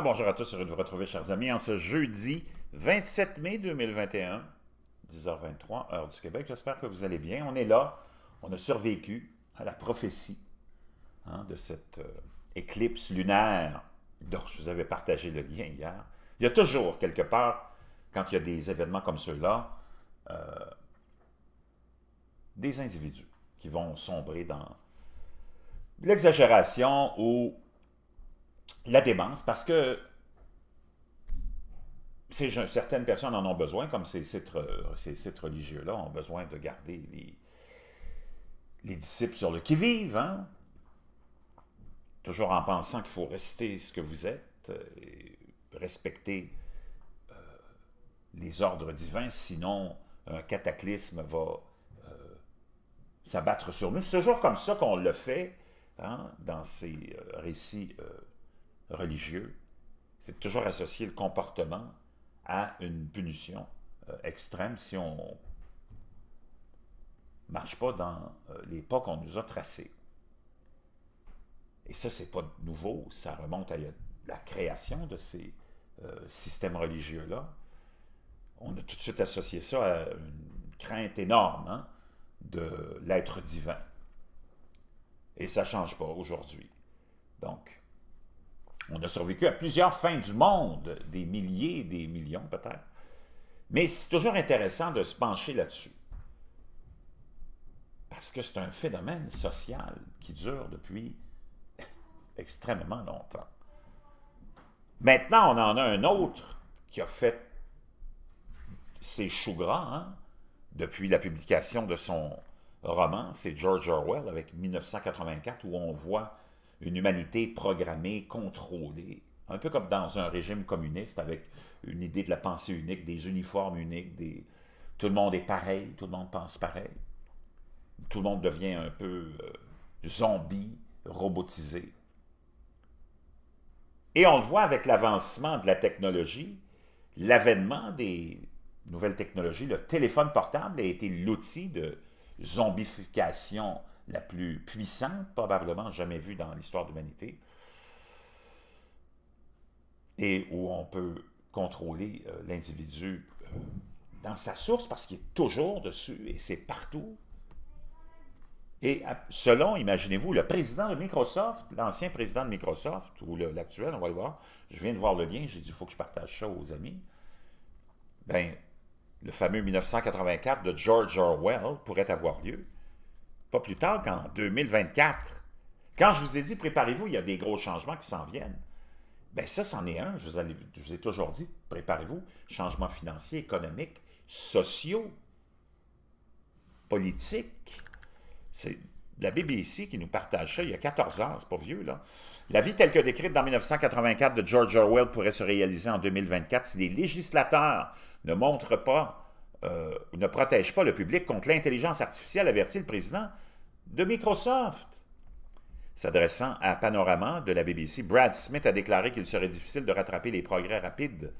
Ah, bonjour à tous, heureux de vous retrouver, chers amis, en ce jeudi 27 mai 2021, 10h23, heure du Québec. J'espère que vous allez bien. On est là, on a survécu à la prophétie hein, de cette euh, éclipse lunaire dont je vous avais partagé le lien hier. Il y a toujours, quelque part, quand il y a des événements comme ceux-là, euh, des individus qui vont sombrer dans l'exagération ou la démence, parce que certaines personnes en ont besoin, comme ces sites, euh, religieux-là ont besoin de garder les, disciples sur le qui-vive, hein. toujours en pensant qu'il faut rester ce que vous êtes, euh, et respecter euh, les ordres divins, sinon un cataclysme va s'abattre sur nous. C'est toujours comme ça qu'on le fait hein, dans ces récits religieux, c'est toujours associer le comportement à une punition euh, extrême si on marche pas dans euh, les pas qu'on nous a tracés. Et ça, c'est pas nouveau, ça remonte à la création de ces euh, systèmes religieux-là. On a tout de suite associé ça à une crainte énorme hein, de l'être divin. Et ça ne change pas aujourd'hui. Donc, on a survécu à plusieurs fins du monde, des milliers, des millions peut-être. Mais c'est toujours intéressant de se pencher là-dessus. Parce que c'est un phénomène social qui dure depuis extrêmement longtemps. Maintenant, on en a un autre qui a fait ses choux gras hein, depuis la publication de son roman, c'est George Orwell avec 1984, où on voit une humanité programmée, contrôlée, un peu comme dans un régime communiste avec une idée de la pensée unique, des uniformes uniques, tout le monde est pareil, tout le monde pense pareil. Tout le monde devient un peu euh, zombie, robotisé. Et on le voit avec l'avancement de la technologie, l'avènement des nouvelles technologies, le téléphone portable a été l'outil de zombification la plus puissante probablement jamais vue dans l'histoire de l'humanité, et où on peut contrôler euh, l'individu euh, dans sa source parce qu'il est toujours dessus et c'est partout. Et selon, imaginez-vous, le président de Microsoft, l'ancien président de Microsoft, ou l'actuel, on va le voir, je viens de voir le lien, j'ai dit, il faut que je partage ça aux amis. Ben, le fameux 1984 de George Orwell pourrait avoir lieu pas plus tard qu'en 2024. Quand je vous ai dit, préparez-vous, il y a des gros changements qui s'en viennent. Bien, ça, c'en est un. Je vous, ai, toujours dit, préparez-vous, changements financiers, économiques, sociaux, politiques. C'est la BBC qui nous partage ça il y a 14 ans, c'est pas vieux, là. La vie telle que décrite dans 1984 de George Orwell pourrait se réaliser en 2024 si les législateurs ne montrent pas euh, ne protège pas le public contre l'intelligence artificielle, avertit le président de Microsoft. S'adressant à Panorama de la BBC, Brad Smith a déclaré qu'il serait difficile de rattraper les progrès rapides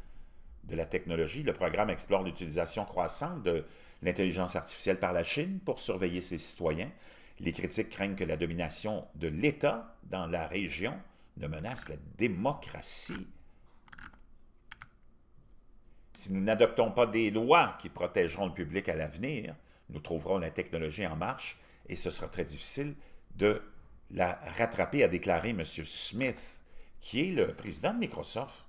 de la technologie. Le programme explore l'utilisation croissante de l'intelligence artificielle par la Chine pour surveiller ses citoyens. Les critiques craignent que la domination de l'État dans la région ne menace la démocratie si nous n'adoptons pas des lois qui protégeront le public à l'avenir, nous trouverons la technologie en marche et ce sera très difficile de la rattraper, a déclaré M. Smith, qui est le président de Microsoft.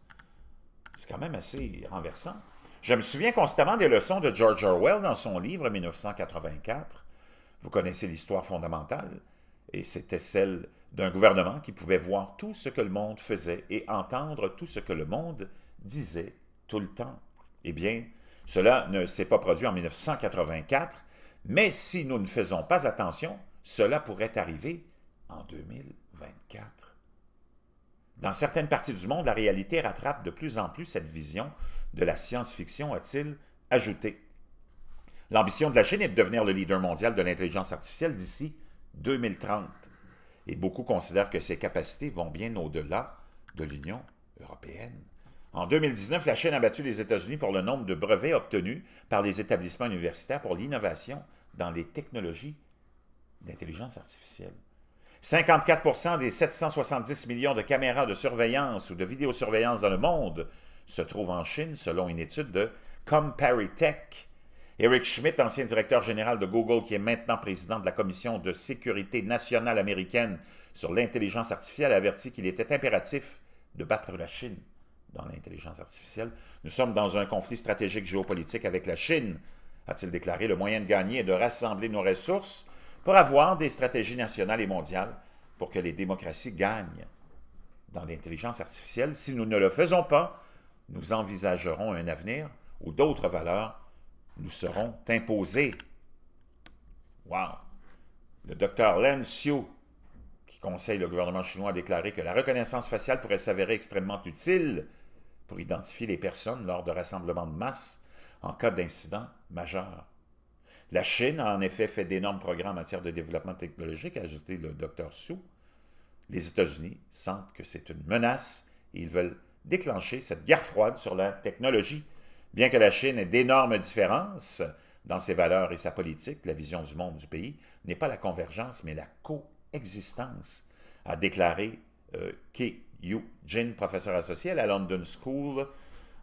C'est quand même assez renversant. Je me souviens constamment des leçons de George Orwell dans son livre 1984. Vous connaissez l'histoire fondamentale, et c'était celle d'un gouvernement qui pouvait voir tout ce que le monde faisait et entendre tout ce que le monde disait tout le temps. Eh bien, cela ne s'est pas produit en 1984, mais si nous ne faisons pas attention, cela pourrait arriver en 2024. Dans certaines parties du monde, la réalité rattrape de plus en plus cette vision de la science-fiction, a-t-il ajouté. L'ambition de la Chine est de devenir le leader mondial de l'intelligence artificielle d'ici 2030. Et beaucoup considèrent que ses capacités vont bien au-delà de l'Union européenne. En 2019, la Chine a battu les États-Unis pour le nombre de brevets obtenus par les établissements universitaires pour l'innovation dans les technologies d'intelligence artificielle. 54 des 770 millions de caméras de surveillance ou de vidéosurveillance dans le monde se trouvent en Chine, selon une étude de Comparitech. Eric Schmidt, ancien directeur général de Google, qui est maintenant président de la Commission de sécurité nationale américaine sur l'intelligence artificielle, a averti qu'il était impératif de battre la Chine dans l'intelligence artificielle. Nous sommes dans un conflit stratégique géopolitique avec la Chine, a-t-il déclaré. Le moyen de gagner est de rassembler nos ressources pour avoir des stratégies nationales et mondiales pour que les démocraties gagnent dans l'intelligence artificielle. Si nous ne le faisons pas, nous envisagerons un avenir où d'autres valeurs nous seront imposées. Wow! Le docteur Len Xiu, qui conseille le gouvernement chinois, a déclaré que la reconnaissance faciale pourrait s'avérer extrêmement utile pour identifier les personnes lors de rassemblements de masse en cas d'incident majeur. La Chine a en effet fait d'énormes programmes en matière de développement technologique, a ajouté le docteur Su. Les États-Unis sentent que c'est une menace et ils veulent déclencher cette guerre froide sur la technologie. Bien que la Chine ait d'énormes différences dans ses valeurs et sa politique, la vision du monde du pays n'est pas la convergence, mais la coexistence, a déclaré euh, Yu Jin, professeur associé à la London School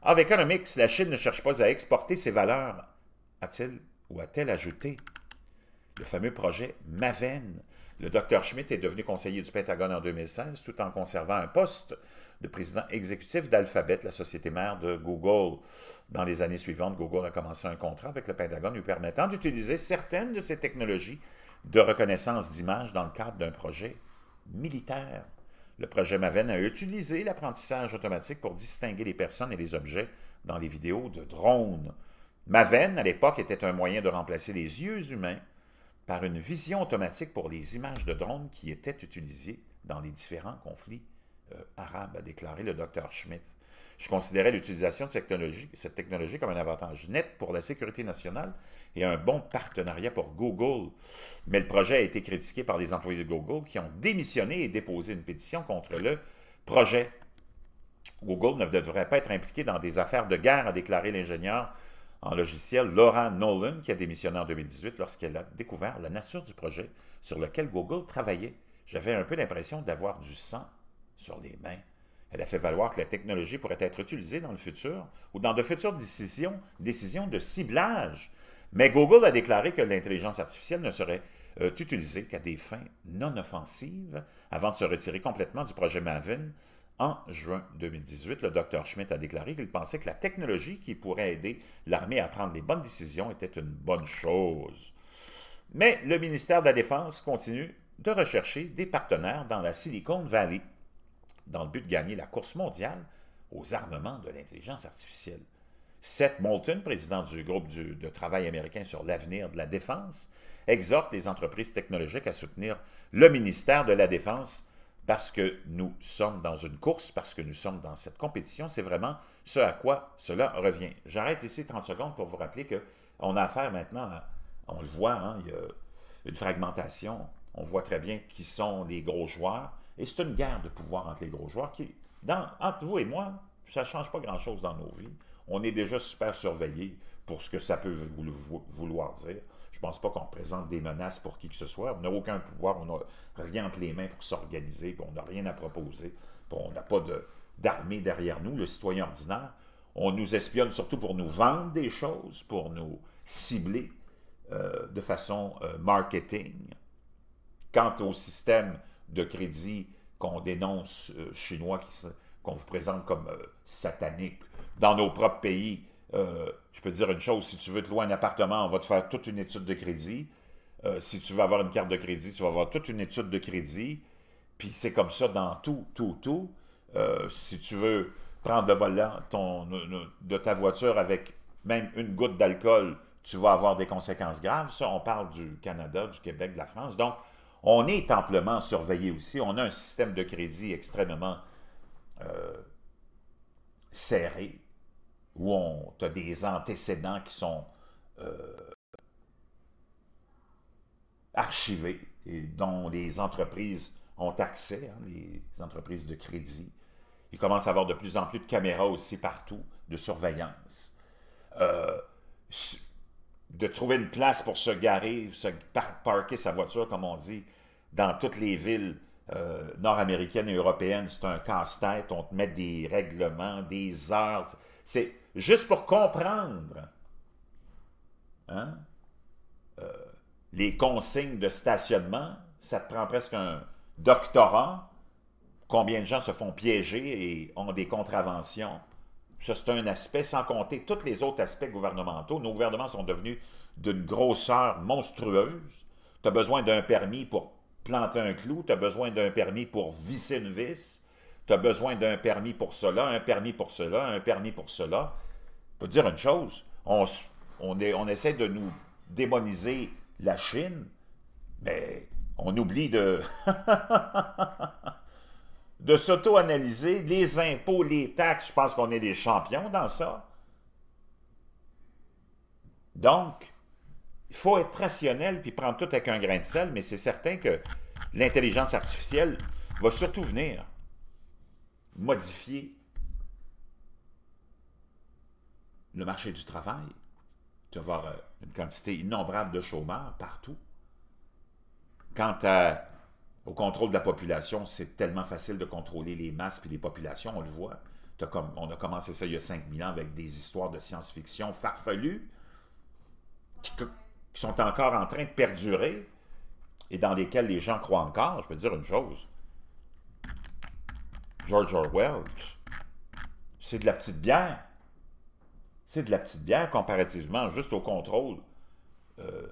of Economics. La Chine ne cherche pas à exporter ses valeurs, a-t-il ou a-t-elle ajouté le fameux projet Maven. Le docteur Schmidt est devenu conseiller du Pentagone en 2016 tout en conservant un poste de président exécutif d'Alphabet, la société mère de Google. Dans les années suivantes, Google a commencé un contrat avec le Pentagone lui permettant d'utiliser certaines de ses technologies de reconnaissance d'images dans le cadre d'un projet militaire. Le projet Maven a utilisé l'apprentissage automatique pour distinguer les personnes et les objets dans les vidéos de drones. Maven, à l'époque, était un moyen de remplacer les yeux humains par une vision automatique pour les images de drones qui étaient utilisées dans les différents conflits euh, arabes, a déclaré le docteur Schmidt je considérais l'utilisation de cette technologie, comme un avantage net pour la sécurité nationale et un bon partenariat pour Google. Mais le projet a été critiqué par des employés de Google qui ont démissionné et déposé une pétition contre le projet. Google ne devrait pas être impliqué dans des affaires de guerre, a déclaré l'ingénieur en logiciel Laura Nolan, qui a démissionné en 2018 lorsqu'elle a découvert la nature du projet sur lequel Google travaillait. J'avais un peu l'impression d'avoir du sang sur les mains. Elle a fait valoir que la technologie pourrait être utilisée dans le futur ou dans de futures décisions, décisions de ciblage. Mais Google a déclaré que l'intelligence artificielle ne serait euh, utilisée qu'à des fins non offensives avant de se retirer complètement du projet Maven. En juin 2018, le docteur Schmidt a déclaré qu'il pensait que la technologie qui pourrait aider l'armée à prendre les bonnes décisions était une bonne chose. Mais le ministère de la Défense continue de rechercher des partenaires dans la Silicon Valley dans le but de gagner la course mondiale aux armements de l'intelligence artificielle. Seth Moulton, président du groupe de travail américain sur l'avenir de la défense, exhorte les entreprises technologiques à soutenir le ministère de la Défense parce que nous sommes dans une course, parce que nous sommes dans cette compétition. C'est vraiment ce à quoi cela revient. J'arrête ici 30 secondes pour vous rappeler qu'on a affaire maintenant, on le voit, hein, il y a une fragmentation. On voit très bien qui sont les gros joueurs. Et c'est une guerre de pouvoir entre les gros joueurs qui, dans, entre vous et moi, ça ne change pas grand-chose dans nos vies. On est déjà super surveillés pour ce que ça peut vouloir dire. Je ne pense pas qu'on présente des menaces pour qui que ce soit. On n'a aucun pouvoir, on n'a rien entre les mains pour s'organiser, on n'a rien à proposer, on n'a pas d'armée derrière nous. Le citoyen ordinaire, on nous espionne surtout pour nous vendre des choses, pour nous cibler euh, de façon euh, marketing. Quant au système de crédit qu'on dénonce euh, chinois, qu'on vous présente comme euh, satanique dans nos propres pays. Euh, je peux dire une chose, si tu veux te louer un appartement, on va te faire toute une étude de crédit. si tu veux avoir une carte de crédit, tu vas avoir toute une étude de crédit. Puis c'est comme ça dans tout, tout, tout. si tu veux prendre le volant ton, de ta voiture avec même une goutte d'alcool, tu vas avoir des conséquences graves. Ça, on parle du Canada, du Québec, de la France. Donc, on est amplement surveillé aussi. On a un système de crédit extrêmement euh, serré, où on a des antécédents qui sont euh, archivés et dont les entreprises ont accès, hein, les entreprises de crédit. Il commence à avoir de plus en plus de caméras aussi partout, de surveillance. Euh, de trouver une place pour se garer, se parker parquer sa voiture, comme on dit, dans toutes les villes euh, nord-américaines et européennes, c'est un casse-tête. On te met des règlements, des heures. C'est juste pour comprendre hein, euh, les consignes de stationnement. Ça te prend presque un doctorat. Combien de gens se font piéger et ont des contraventions ça, c'est un aspect, sans compter tous les autres aspects gouvernementaux. Nos gouvernements sont devenus d'une grosseur monstrueuse. Tu as besoin d'un permis pour planter un clou, tu as besoin d'un permis pour visser une vis, tu as besoin d'un permis pour cela, un permis pour cela, un permis pour cela. Je peux dire une chose, on, on, est, on essaie de nous démoniser la Chine, mais on oublie de... de s'auto-analyser, les impôts, les taxes, je pense qu'on est des champions dans ça. Donc, il faut être rationnel puis prendre tout avec un grain de sel, mais c'est certain que l'intelligence artificielle va surtout venir modifier le marché du travail. Tu vas avoir euh, une quantité innombrable de chômeurs partout. Quant à au contrôle de la population, c'est tellement facile de contrôler les masses et les populations, on le voit. on a commencé ça il y a 5000 ans avec des histoires de science-fiction farfelues qui, sont encore en train de perdurer et dans lesquelles les gens croient encore. Je peux dire une chose. George Orwell, c'est de la petite bière. C'est de la petite bière comparativement juste au contrôle euh,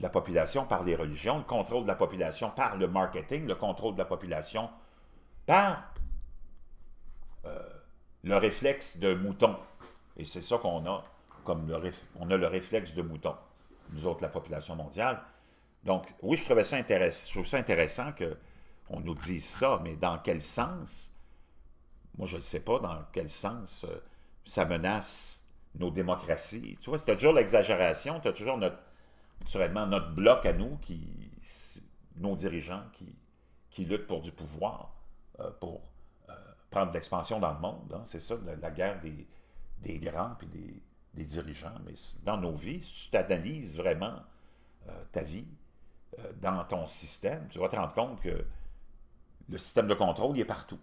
la population par les religions, le contrôle de la population par le marketing, le contrôle de la population par euh, le réflexe de mouton. Et c'est ça qu'on a, comme le on a le réflexe de mouton, nous autres, la population mondiale. Donc, oui, je trouvais ça intéressant, je trouve ça intéressant qu'on nous dise ça, mais dans quel sens, moi je ne sais pas dans quel sens euh, ça menace nos démocraties. Tu vois, c'est toujours l'exagération, tu as toujours notre naturellement, notre bloc à nous, qui, nos dirigeants qui, qui luttent pour du pouvoir, euh, pour euh, prendre de l'expansion dans le monde. Hein. c'est ça, la, guerre des, des grands et des, dirigeants. Mais dans nos vies, si tu t'analyses vraiment euh, ta vie, dans ton système, tu vas te rendre compte que le système de contrôle, il est partout.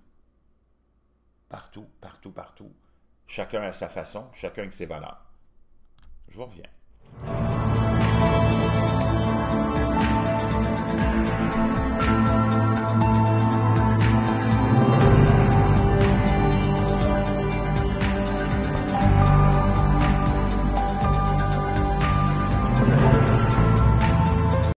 Partout, partout, partout. Chacun à sa façon, chacun avec ses valeurs. Je vous reviens. Bye.